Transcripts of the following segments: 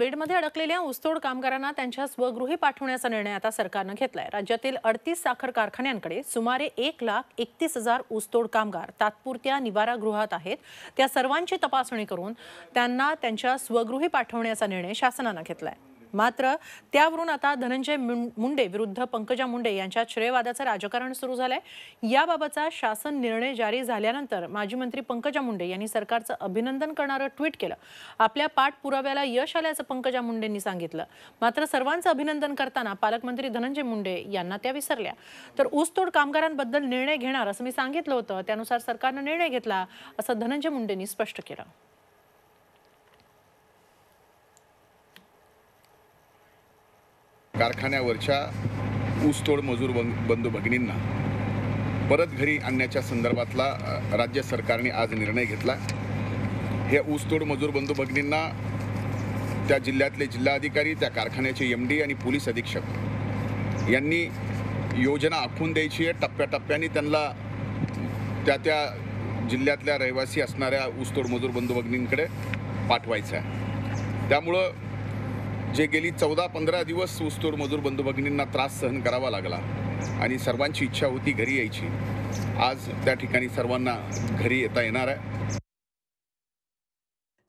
बेडमध्ये अडकलेल्या ऊसतोड कामगारांना त्यांच्या स्वगृही पाठवण्याचा निर्णय आता सरकारनं घेतलाय राज्यातील अडतीस साखर कारखान्यांकडे सुमारे एक लाख एकतीस हजार ऊसतोड कामगार तात्पुरत्या निवारागृहात आहेत त्या सर्वांची तपासणी करून त्यांना त्यांच्या स्वगृही पाठवण्याचा निर्णय शासनानं घेतलाय मात्र त्यावरून आता धनंजय मुंडे विरुद्ध पंकजा मुंडे यांच्या श्रेयवादाचं राजकारण सुरू झालंय याबाबतचा शासन निर्णय जारी झाल्यानंतर माजी मंत्री पंकजा मुंडे यांनी सरकारचं अभिनंदन करणारं ट्विट केलं आपल्या पाठपुराव्याला यश आल्याचं पंकजा मुंडेंनी सांगितलं मात्र सर्वांचं अभिनंदन करताना पालकमंत्री धनंजय मुंडे यांना त्या विसरल्या तर ऊसतोड कामगारांबद्दल निर्णय घेणार असं मी सांगितलं होतं त्यानुसार सरकारनं निर्णय घेतला असं धनंजय मुंडेंनी स्पष्ट केलं कारखान्यावरच्या ऊसतोड मजूर बंधू भगिनींना परत घरी आणण्याच्या संदर्भातला राज्य सरकारने आज निर्णय घेतला हे ऊसतोड मजूर बंधू भगिनींना त्या जिल्ह्यातले जिल्हाधिकारी त्या कारखान्याचे एम डी आणि पोलीस अधीक्षक यांनी योजना आखून द्यायची आहे टप्प्याटप्प्याने त्यांना त्या त्या जिल्ह्यातल्या रहिवासी असणाऱ्या ऊसतोड मजूर बंधू भगिनींकडे पाठवायचं आहे त्यामुळं जे गेली चौदा पंधरा दिवस ऊसतोड मजूर बंधू भगिनींना त्रास सहन करावा लागला आणि सर्वांची इच्छा होती घरी यायची आज त्या ठिकाणी सर्वांना घरी येता येणार आहे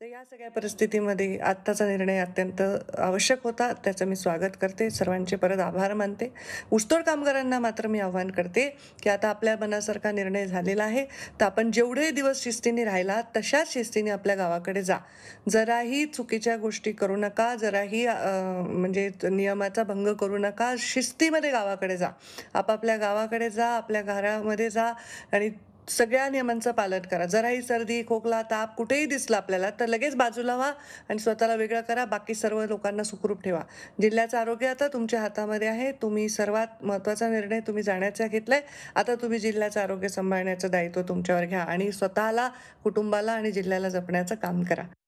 तर या सगळ्या परिस्थितीमध्ये आत्ताचा निर्णय अत्यंत आवश्यक होता त्याचं मी स्वागत करते सर्वांचे परत आभार मानते ऊसतोड कामगारांना मात्र मी आव्हान करते की आता आपल्या मनासारखा निर्णय झालेला आहे तर आपण जेवढे दिवस शिस्तीने राहिला तशाच शिस्तीने आपल्या गावाकडे जा जराही चुकीच्या गोष्टी करू नका जराही म्हणजे नियमाचा भंग करू नका शिस्तीमध्ये गावाकडे जा आपापल्या गावाकडे जा आपल्या घरामध्ये जा आणि सगळ्या नियमांचं पालन करा जराही सर्दी खोकला ताप कुठेही दिसला आपल्याला तर लगेच बाजूला व्हा आणि स्वतःला वेगळं करा बाकी सर्व लोकांना सुखरूप ठेवा जिल्ह्याचं आरोग्य आता तुमच्या हातामध्ये आहे तुम्ही सर्वात महत्त्वाचा निर्णय तुम्ही जाण्याचा घेतला आहे आता तुम्ही जिल्ह्याचं आरोग्य सांभाळण्याचं दायित्व तुमच्यावर घ्या आणि स्वतःला कुटुंबाला आणि जिल्ह्याला जपण्याचं काम करा